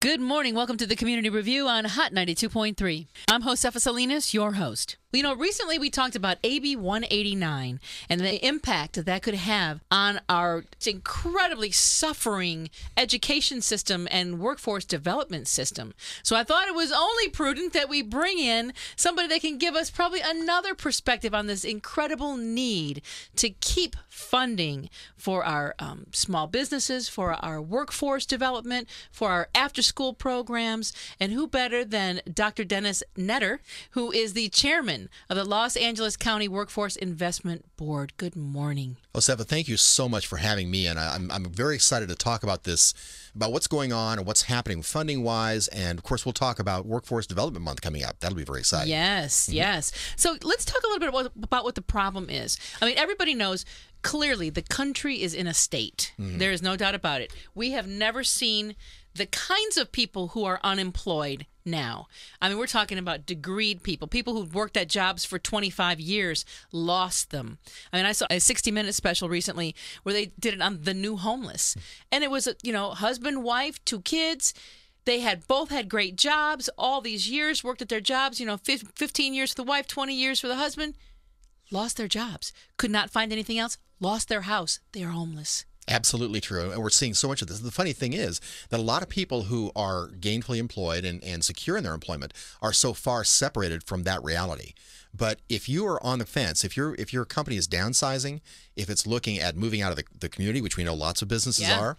Good morning. Welcome to the Community Review on Hot 92.3. I'm Josefa Salinas, your host. You know, recently we talked about AB 189 and the impact that could have on our incredibly suffering education system and workforce development system. So I thought it was only prudent that we bring in somebody that can give us probably another perspective on this incredible need to keep funding for our um, small businesses, for our workforce development, for our after school programs. And who better than Dr. Dennis Netter, who is the chairman of the Los Angeles County Workforce Investment Board. Good morning. Osefa, oh, thank you so much for having me. And I'm, I'm very excited to talk about this, about what's going on and what's happening funding wise. And of course, we'll talk about Workforce Development Month coming up. That'll be very exciting. Yes, mm-hmm. yes. So let's talk a little bit about, about what the problem is. I mean, everybody knows clearly the country is in a state. Mm-hmm. There is no doubt about it. We have never seen the kinds of people who are unemployed now. I mean, we're talking about degreed people, people who've worked at jobs for 25 years, lost them. I mean, I saw a 60 Minute special recently where they did it on the new homeless. And it was, you know, husband, wife, two kids. They had both had great jobs all these years, worked at their jobs, you know, 15 years for the wife, 20 years for the husband, lost their jobs, could not find anything else, lost their house. They are homeless. Absolutely true. And we're seeing so much of this. The funny thing is that a lot of people who are gainfully employed and, and secure in their employment are so far separated from that reality. But if you are on the fence, if you if your company is downsizing, if it's looking at moving out of the, the community, which we know lots of businesses yeah. are,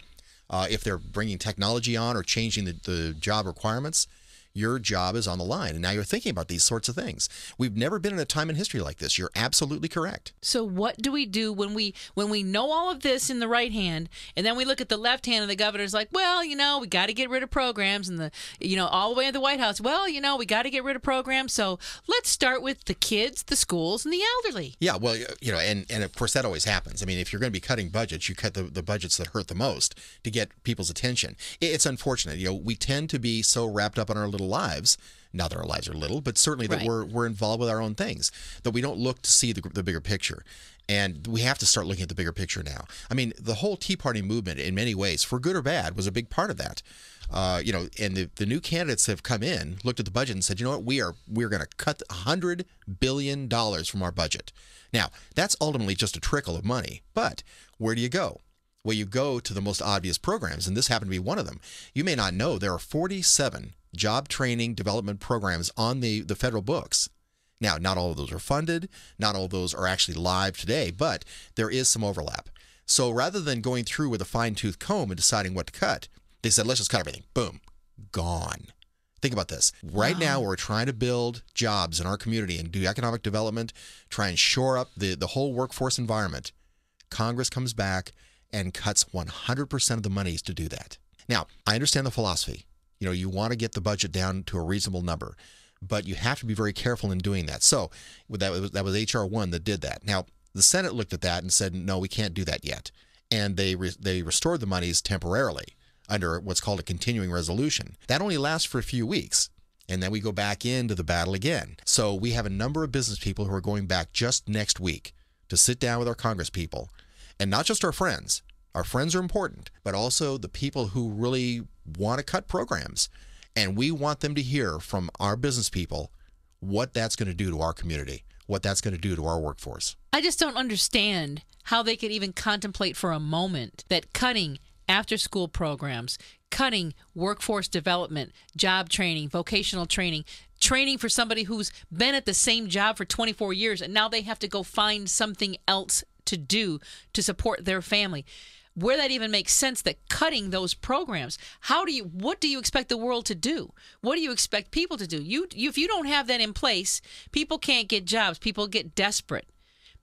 uh, if they're bringing technology on or changing the, the job requirements, your job is on the line. And now you're thinking about these sorts of things. We've never been in a time in history like this. You're absolutely correct. So what do we do when we when we know all of this in the right hand and then we look at the left hand and the governor's like, well, you know, we got to get rid of programs and the you know, all the way to the White House, well, you know, we got to get rid of programs. So let's start with the kids, the schools and the elderly. Yeah, well, you know, and and of course that always happens. I mean, if you're going to be cutting budgets, you cut the, the budgets that hurt the most to get people's attention. It's unfortunate. You know, we tend to be so wrapped up on our little little lives not that our lives are little, but certainly that we're, we're involved with our own things, that we don't look to see the, the bigger picture. And we have to start looking at the bigger picture now. I mean, the whole Tea Party movement, in many ways, for good or bad, was a big part of that. Uh, you know, and the, the new candidates have come in, looked at the budget, and said, you know what, we are we're going to cut hundred billion dollars from our budget. Now, that's ultimately just a trickle of money, but where do you go? Well, you go to the most obvious programs, and this happened to be one of them. You may not know there are 47 job training development programs on the, the federal books. Now, not all of those are funded, not all of those are actually live today, but there is some overlap. So rather than going through with a fine tooth comb and deciding what to cut, they said, let's just cut everything. Boom, gone. Think about this. Right wow. now, we're trying to build jobs in our community and do economic development, try and shore up the, the whole workforce environment. Congress comes back and cuts 100% of the monies to do that. Now, I understand the philosophy. You know, you want to get the budget down to a reasonable number, but you have to be very careful in doing that. So that was, that was HR one that did that. Now the Senate looked at that and said, no, we can't do that yet, and they re they restored the monies temporarily under what's called a continuing resolution. That only lasts for a few weeks. And then we go back into the battle again. So we have a number of business people who are going back just next week to sit down with our Congress people and not just our friends, our friends are important, but also the people who really want to cut programs. And we want them to hear from our business people what that's going to do to our community, what that's going to do to our workforce. I just don't understand how they could even contemplate for a moment that cutting after school programs, cutting workforce development, job training, vocational training, training for somebody who's been at the same job for 24 years and now they have to go find something else to do to support their family where that even makes sense that cutting those programs how do you what do you expect the world to do what do you expect people to do you, you if you don't have that in place people can't get jobs people get desperate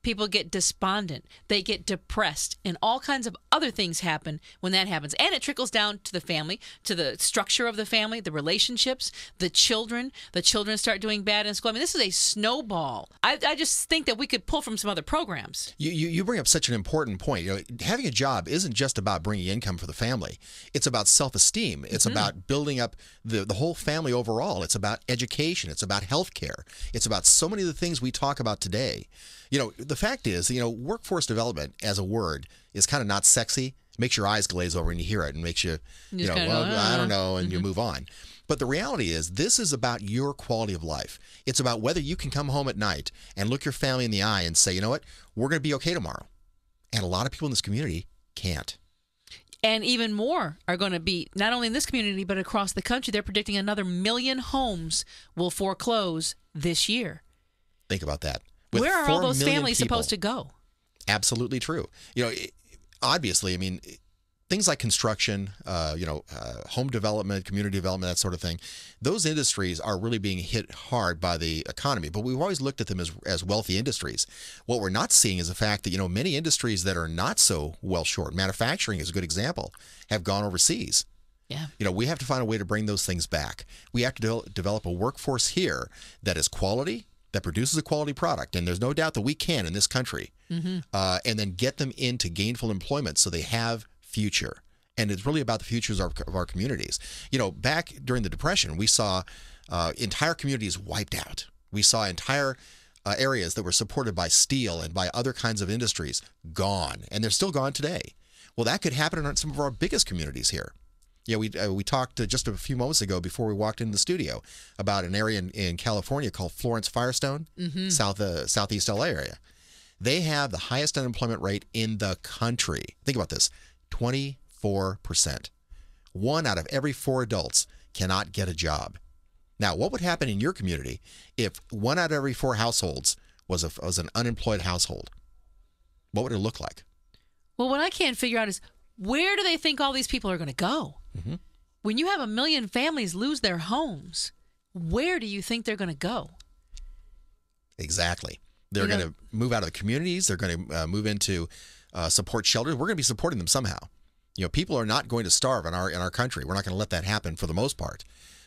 people get despondent, they get depressed, and all kinds of other things happen when that happens. And it trickles down to the family, to the structure of the family, the relationships, the children. The children start doing bad in school. I mean, this is a snowball. I, I just think that we could pull from some other programs. You, you, you bring up such an important point. You know, having a job isn't just about bringing income for the family, it's about self esteem, it's mm -hmm. about building up the, the whole family overall, it's about education, it's about health care, it's about so many of the things we talk about today. You know, the fact is, you know, workforce development as a word is kind of not sexy. It makes your eyes glaze over when you hear it and makes you, you, you know, well, I don't know, and mm -hmm. you mm-hmm. move on. But the reality is, this is about your quality of life. It's about whether you can come home at night and look your family in the eye and say, you know what, we're going to be okay tomorrow. And a lot of people in this community can't. And even more are going to be not only in this community, but across the country. They're predicting another million homes will foreclose this year. Think about that. With Where are all those families people, supposed to go? Absolutely true. You know, obviously, I mean, things like construction, uh, you know, uh, home development, community development, that sort of thing, those industries are really being hit hard by the economy. But we've always looked at them as, as wealthy industries. What we're not seeing is the fact that, you know, many industries that are not so well short, manufacturing is a good example, have gone overseas. Yeah. You know, we have to find a way to bring those things back. We have to de develop a workforce here that is quality, that produces a quality product, and there's no doubt that we can in this country, mm-hmm. uh, and then get them into gainful employment so they have future. And it's really about the futures of our, of our communities. You know, back during the Depression, we saw uh, entire communities wiped out. We saw entire uh, areas that were supported by steel and by other kinds of industries gone, and they're still gone today. Well, that could happen in some of our biggest communities here. Yeah, we uh, we talked uh, just a few moments ago before we walked into the studio about an area in, in California called Florence Firestone, mm-hmm. south uh, southeast LA area. They have the highest unemployment rate in the country. Think about this: twenty four percent. One out of every four adults cannot get a job. Now, what would happen in your community if one out of every four households was a, was an unemployed household? What would it look like? Well, what I can't figure out is where do they think all these people are going to go? Mm-hmm. When you have a million families lose their homes, where do you think they're going to go? Exactly. They're you know, going to move out of the communities. They're going to uh, move into uh, support shelters. We're going to be supporting them somehow. You know, people are not going to starve in our in our country. We're not going to let that happen for the most part.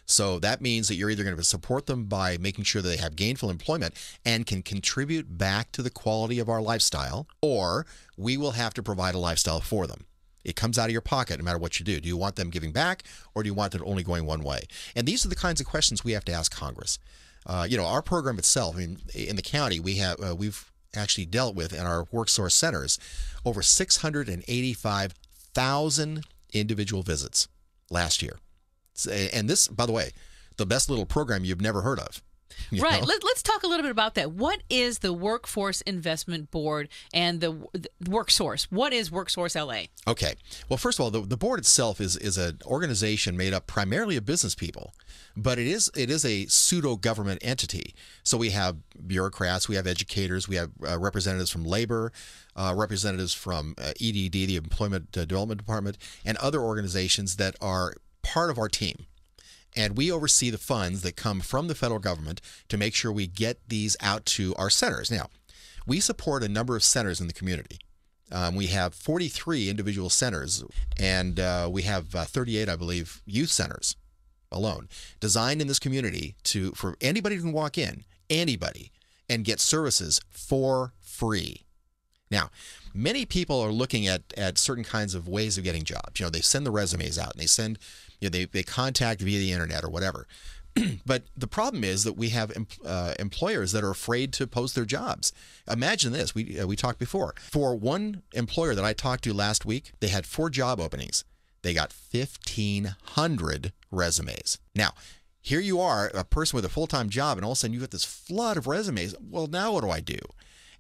So that means that you're either going to support them by making sure that they have gainful employment and can contribute back to the quality of our lifestyle, or we will have to provide a lifestyle for them. It comes out of your pocket no matter what you do. Do you want them giving back or do you want them only going one way? And these are the kinds of questions we have to ask Congress. Uh, you know, our program itself, I mean, in the county, we have, uh, we've actually dealt with in our work source centers over 685,000 individual visits last year. And this, by the way, the best little program you've never heard of. Right. Let, us talk a little bit about that. What is the Workforce Investment Board and the, the WorkSource? What is WorkSource LA? Okay. Well, first of all, the, the board itself is is an organization made up primarily of business people, but it is it is a pseudo government entity. So we have bureaucrats, we have educators, we have uh, representatives from labor, uh, representatives from uh, EDD, the Employment uh, Development Department, and other organizations that are part of our team and we oversee the funds that come from the federal government to make sure we get these out to our centers. Now, we support a number of centers in the community. Um, we have 43 individual centers, and uh, we have uh, 38, I believe, youth centers alone, designed in this community to for anybody who can walk in, anybody, and get services for free. Now, many people are looking at at certain kinds of ways of getting jobs. You know, they send the resumes out and they send you know, they, they contact via the internet or whatever. but the problem is that we have uh, employers that are afraid to post their jobs. Imagine this. We, uh, we talked before. For one employer that I talked to last week, they had four job openings. They got 1,500 resumes. Now, here you are, a person with a full time job, and all of a sudden you get this flood of resumes. Well, now what do I do?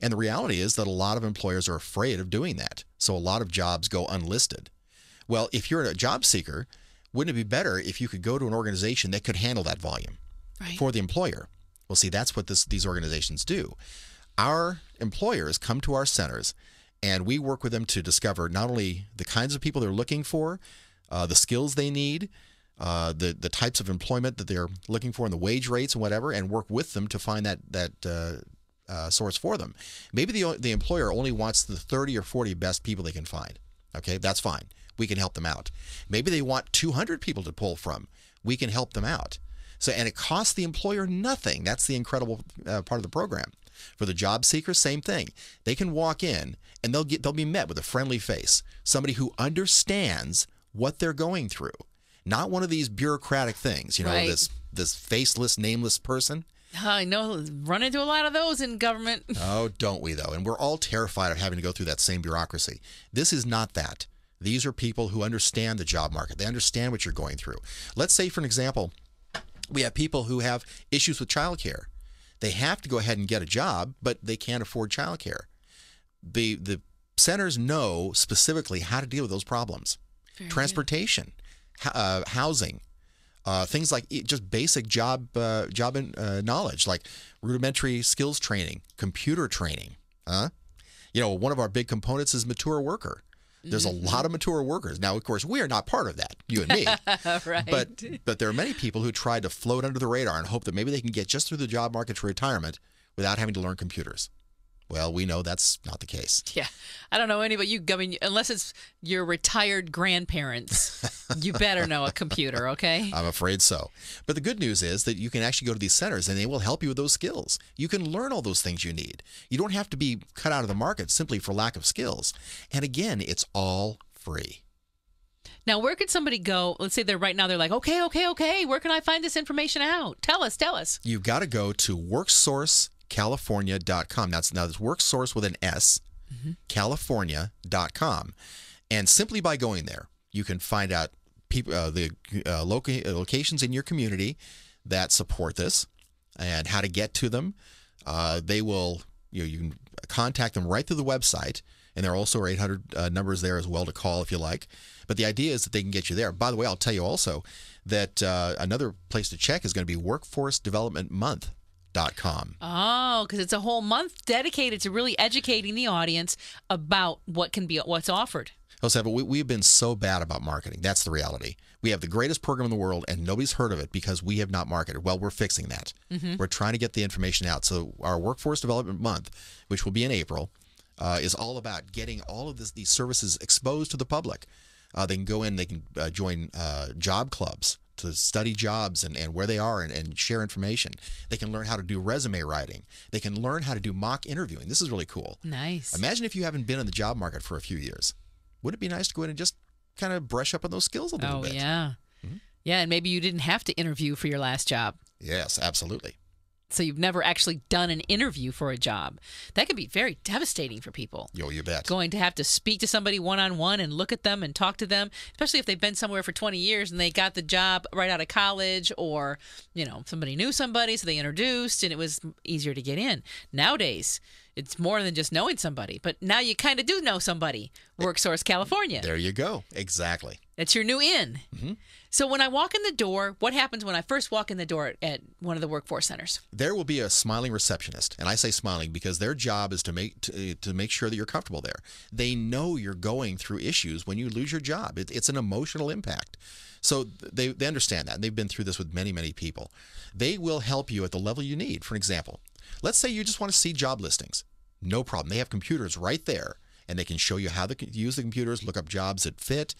And the reality is that a lot of employers are afraid of doing that. So a lot of jobs go unlisted. Well, if you're a job seeker, wouldn't it be better if you could go to an organization that could handle that volume right. for the employer? Well, see, that's what this, these organizations do. Our employers come to our centers and we work with them to discover not only the kinds of people they're looking for, uh, the skills they need, uh, the the types of employment that they're looking for and the wage rates and whatever, and work with them to find that that uh, uh, source for them. Maybe the the employer only wants the 30 or 40 best people they can find. Okay, that's fine. We can help them out. Maybe they want 200 people to pull from. We can help them out. So, and it costs the employer nothing. That's the incredible uh, part of the program. For the job seeker, same thing. They can walk in and they'll get they'll be met with a friendly face, somebody who understands what they're going through. Not one of these bureaucratic things, you know, right. this this faceless, nameless person. I know, run into a lot of those in government. oh, don't we though? And we're all terrified of having to go through that same bureaucracy. This is not that. These are people who understand the job market. They understand what you're going through. Let's say, for an example, we have people who have issues with childcare. They have to go ahead and get a job, but they can't afford childcare. The the centers know specifically how to deal with those problems. Very Transportation, uh, housing, uh, things like eh, just basic job uh, job in, uh, knowledge, like rudimentary skills training, computer training. Huh? You know, one of our big components is mature worker. There's mm-hmm. a lot of mature workers. Now, of course, we are not part of that, you and me. right. But but there are many people who try to float under the radar and hope that maybe they can get just through the job market to retirement without having to learn computers. Well, we know that's not the case. Yeah. I don't know any, but you, I mean, unless it's your retired grandparents, you better know a computer, okay? I'm afraid so. But the good news is that you can actually go to these centers and they will help you with those skills. You can learn all those things you need. You don't have to be cut out of the market simply for lack of skills. And again, it's all free. Now, where could somebody go? Let's say they're right now, they're like, okay, okay, okay, where can I find this information out? Tell us, tell us. You've got to go to WorkSource california.com. That's now this work source with an S, mm-hmm. california.com. And simply by going there, you can find out people uh, the uh, loca- uh, locations in your community that support this and how to get to them. Uh, they will you know you can contact them right through the website and there are also 800 uh, numbers there as well to call if you like. But the idea is that they can get you there. By the way, I'll tell you also that uh, another place to check is going to be Workforce Development Month. Com. Oh, because it's a whole month dedicated to really educating the audience about what can be what's offered. Jose, but we, we've been so bad about marketing. That's the reality. We have the greatest program in the world, and nobody's heard of it because we have not marketed. Well, we're fixing that. Mm-hmm. We're trying to get the information out. So our Workforce Development Month, which will be in April, uh, is all about getting all of this, these services exposed to the public. Uh, they can go in, they can uh, join uh, job clubs to study jobs and, and where they are and, and share information. They can learn how to do resume writing. They can learn how to do mock interviewing. This is really cool. Nice. Imagine if you haven't been in the job market for a few years. Would it be nice to go in and just kind of brush up on those skills a little oh, bit? Oh, yeah. Mm -hmm. Yeah, and maybe you didn't have to interview for your last job. Yes, absolutely so you've never actually done an interview for a job. That could be very devastating for people. Yo, you bet. Going to have to speak to somebody one on one and look at them and talk to them, especially if they've been somewhere for 20 years and they got the job right out of college or, you know, somebody knew somebody, so they introduced and it was easier to get in. Nowadays, it's more than just knowing somebody, but now you kind of do know somebody. Eh, WorkSource California. There you go. Exactly. That's your new in. Mm-hmm. So when I walk in the door, what happens when I first walk in the door at one of the workforce centers? There will be a smiling receptionist, and I say smiling because their job is to make to, eh, to make sure that you're comfortable there. They know you're going through issues when you lose your job. It, it's an emotional impact. So they, they understand that. They've been through this with many, many people. They will help you at the level you need. For example, Let's say you just want to see job listings. No problem. They have computers right there and they can show you how to use the computers, look up jobs that fit,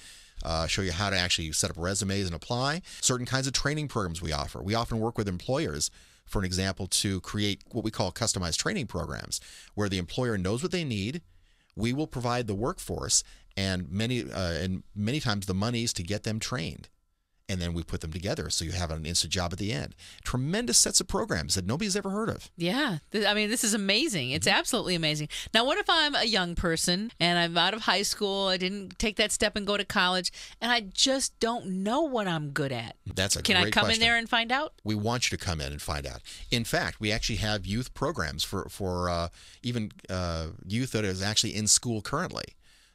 uh, show you how to actually set up resumes and apply. Certain kinds of training programs we offer. We often work with employers, for an example, to create what we call customized training programs, where the employer knows what they need. We will provide the workforce and many uh, and many times the monies to get them trained and then we put them together so you have an instant job at the end. Tremendous sets of programs that nobody's ever heard of. Yeah, I mean, this is amazing. It's mm-hmm. absolutely amazing. Now, what if I'm a young person and I'm out of high school? I didn't take that step and go to college, and I just don't know what I'm good at. That's a can I come question. in there and find out? We want you to come in and find out. In fact, we actually have youth programs for for uh, even uh, youth that is actually in school currently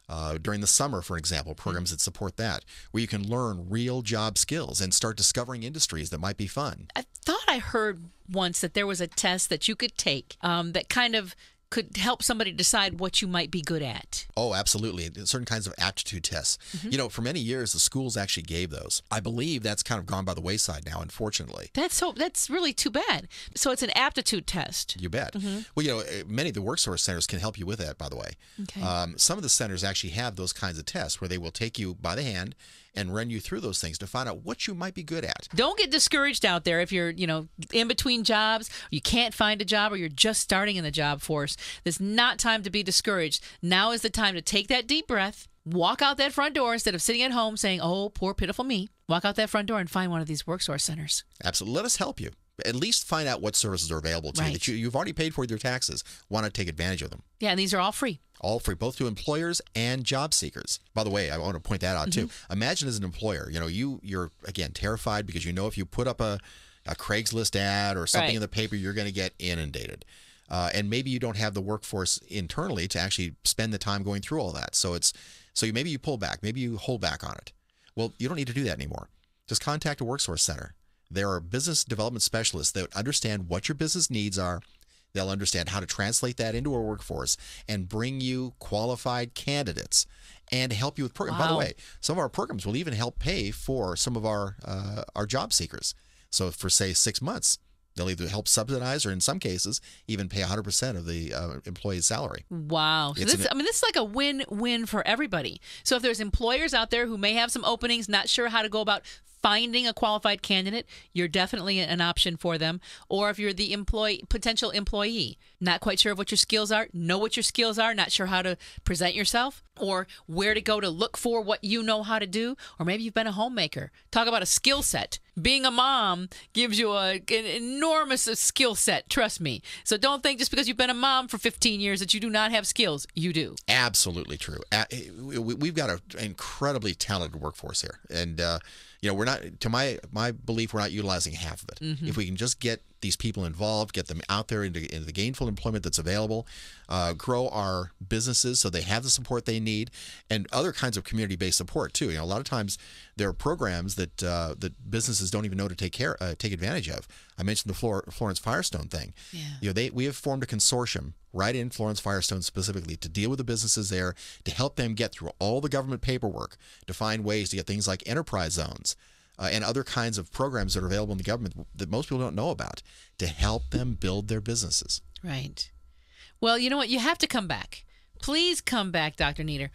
uh, during the summer, for example, hmm. programs that support that, where you can learn real job skills and start discovering industries that might be fun. I thought I heard once that there was a test that you could take um, that kind of could help somebody decide what you might be good at. Oh, absolutely. Certain kinds of aptitude tests. Mm-hmm. You know, for many years, the schools actually gave those. I believe that's kind of gone by the wayside now, unfortunately. That's so. That's really too bad. So it's an aptitude test. You bet. Mm-hmm. Well, you know, eh, many of the work source centers can help you with that. By the way, okay. um, some of the centers actually have those kinds of tests where they will take you by the hand and run you through those things to find out what you might be good at. Don't get discouraged out there if you're, you know, in between jobs, you can't find a job, or you're just starting in the job force. There's not time to be discouraged. Now is the time to take that deep breath, walk out that front door instead of sitting at home saying, oh, poor, pitiful me. Walk out that front door and find one of these work source centers. Absolutely. Let us help you at least find out what services are available to right. you that you, you've already paid for with your taxes. Want to take advantage of them. Yeah, and these are all free. All free, both to employers and job seekers. By the way, I want to point that out mm-hmm. too. Imagine as an employer, you know, you you're again terrified because you know if you put up a, a Craigslist ad or something right. in the paper, you're going to get inundated. Uh, and maybe you don't have the workforce internally to actually spend the time going through all that. So it's so you, maybe you pull back, maybe you hold back on it. Well, you don't need to do that anymore. Just contact a workforce center there are business development specialists that understand what your business needs are. They'll understand how to translate that into a workforce and bring you qualified candidates and help you with programs. Wow. By the way, some of our programs will even help pay for some of our uh, our job seekers. So for say six months, they'll either help subsidize or in some cases even pay 100% of the uh, employee's salary. Wow. So this, an, I mean, this is like a win-win for everybody. So if there's employers out there who may have some openings, not sure how to go about finding a qualified candidate, you're definitely an option for them. Or if you're the employee, potential employee, not quite sure of what your skills are, know what your skills are, not sure how to present yourself, or where to go to look for what you know how to do, or maybe you've been a homemaker. Talk about a skill set. Being a mom gives you a, an enormous skill set, trust me. So don't think just because you've been a mom for 15 years that you do not have skills. You do. Absolutely true. We've got an incredibly talented workforce here. And, uh, you know, we're not to my my belief we're not utilizing half of it. Mm-hmm. If we can just get these people involved, get them out there into, into the gainful employment that's available, uh, grow our businesses so they have the support they need, and other kinds of community-based support too. You know, a lot of times there are programs that uh, that businesses don't even know to take care uh, take advantage of. I mentioned the Flor Florence Firestone thing. Yeah. You know, they we have formed a consortium right in Florence Firestone specifically to deal with the businesses there to help them get through all the government paperwork to find ways to get things like enterprise zones uh, and other kinds of programs that are available in the government that most people don't know about to help them build their businesses. Right. Well, you know what? You have to come back. Please come back, Dr. Nieder.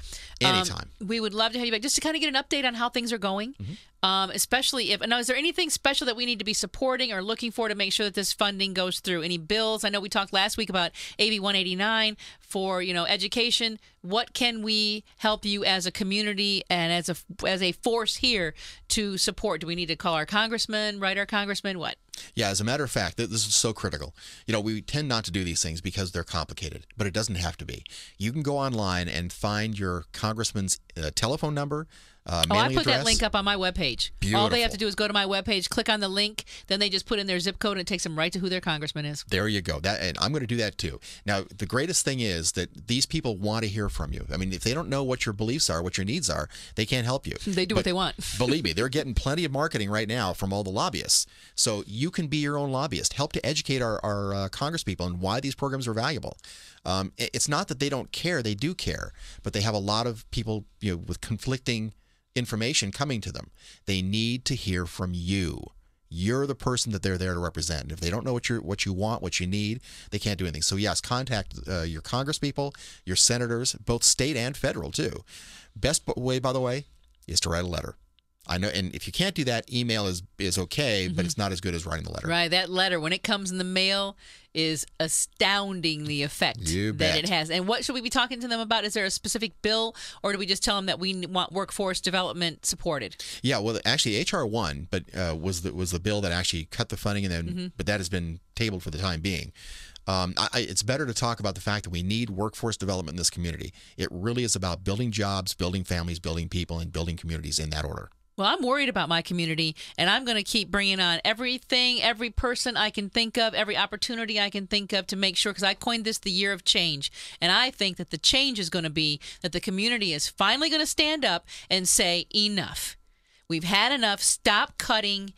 Um, Anytime. we would love to have you back just to kind of get an update on how things are going. Mm -hmm um, especially if. Now, is there anything special that we need to be supporting or looking for to make sure that this funding goes through? Any bills? I know we talked last week about AB 189 for you know education. What can we help you as a community and as a as a force here to support? Do we need to call our congressman, write our congressman? What? Yeah, as a matter of fact, this is so critical. You know, we tend not to do these things because they're complicated, but it doesn't have to be. You can go online and find your congressman's uh, telephone number, uh, oh, I put address. that link up on my webpage. Beautiful. All they have to do is go to my webpage, click on the link, then they just put in their zip code and it takes them right to who their congressman is. There you go. That and I'm going to do that too. Now, the greatest thing is that these people want to hear from you. I mean, if they don't know what your beliefs are, what your needs are, they can't help you. They do but what they want. believe me, they're getting plenty of marketing right now from all the lobbyists. So you can be your own lobbyist. Help to educate our, our uh, congresspeople and why these programs are valuable. Um, it's not that they don't care; they do care, but they have a lot of people you know with conflicting information coming to them. They need to hear from you. You're the person that they're there to represent. if they don't know what you what you want, what you need, they can't do anything. So yes, contact uh, your congresspeople, your senators, both state and federal too. Best way, by the way, is to write a letter. I know, and if you can't do that, email is is okay, mm-hmm. but it's not as good as writing the letter. Right, that letter when it comes in the mail is astounding the effect that it has. And what should we be talking to them about? Is there a specific bill, or do we just tell them that we want workforce development supported? Yeah, well, actually, HR one, but uh, was the was the bill that actually cut the funding, and then mm-hmm. but that has been tabled for the time being. Um, I, it's better to talk about the fact that we need workforce development in this community. It really is about building jobs, building families, building people, and building communities in that order. Well, I'm worried about my community, and I'm going to keep bringing on everything, every person I can think of, every opportunity I can think of to make sure, because I coined this the year of change. And I think that the change is going to be that the community is finally going to stand up and say, enough. We've had enough. Stop cutting.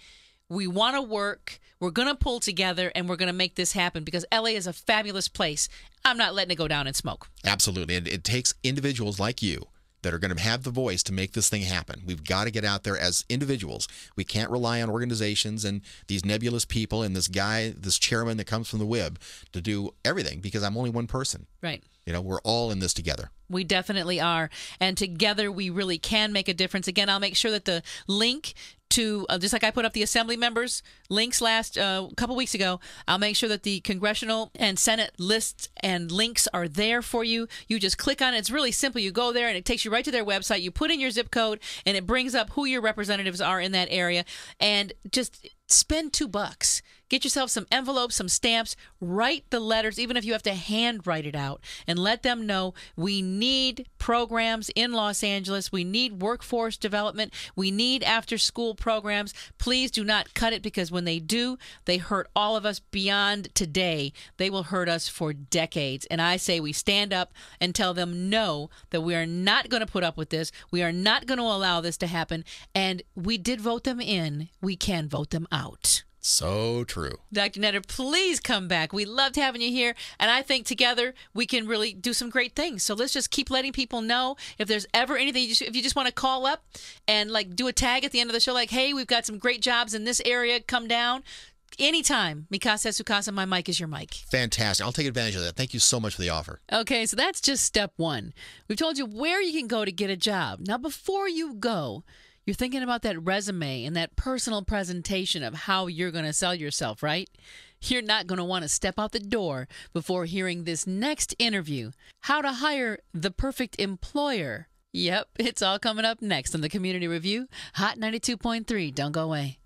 We want to work. We're going to pull together and we're going to make this happen because LA is a fabulous place. I'm not letting it go down in smoke. Absolutely. And it takes individuals like you that are going to have the voice to make this thing happen. We've got to get out there as individuals. We can't rely on organizations and these nebulous people and this guy, this chairman that comes from the web to do everything because I'm only one person. Right. You know, we're all in this together. We definitely are. And together we really can make a difference. Again, I'll make sure that the link to uh, just like I put up the assembly members links last uh, couple weeks ago. I'll make sure that the congressional and Senate lists and links are there for you. You just click on it. It's really simple. You go there and it takes you right to their website. You put in your zip code and it brings up who your representatives are in that area. And just spend two bucks. Get yourself some envelopes, some stamps, write the letters, even if you have to hand write it out, and let them know we need programs in Los Angeles. We need workforce development. We need after school programs. Please do not cut it because when they do, they hurt all of us beyond today. They will hurt us for decades. And I say we stand up and tell them no, that we are not going to put up with this. We are not going to allow this to happen. And we did vote them in, we can vote them out out. So true. Dr. Netter, please come back. We loved having you here. And I think together we can really do some great things. So let's just keep letting people know if there's ever anything, if you just want to call up and like do a tag at the end of the show, like, hey, we've got some great jobs in this area, come down. Anytime, Mikasa Sukasa, my mic is your mic. Fantastic. I'll take advantage of that. Thank you so much for the offer. Okay, so that's just step one. We've told you where you can go to get a job. Now, before you go, you're thinking about that resume and that personal presentation of how you're going to sell yourself, right? You're not going to want to step out the door before hearing this next interview How to Hire the Perfect Employer. Yep, it's all coming up next on the Community Review, Hot 92.3. Don't go away.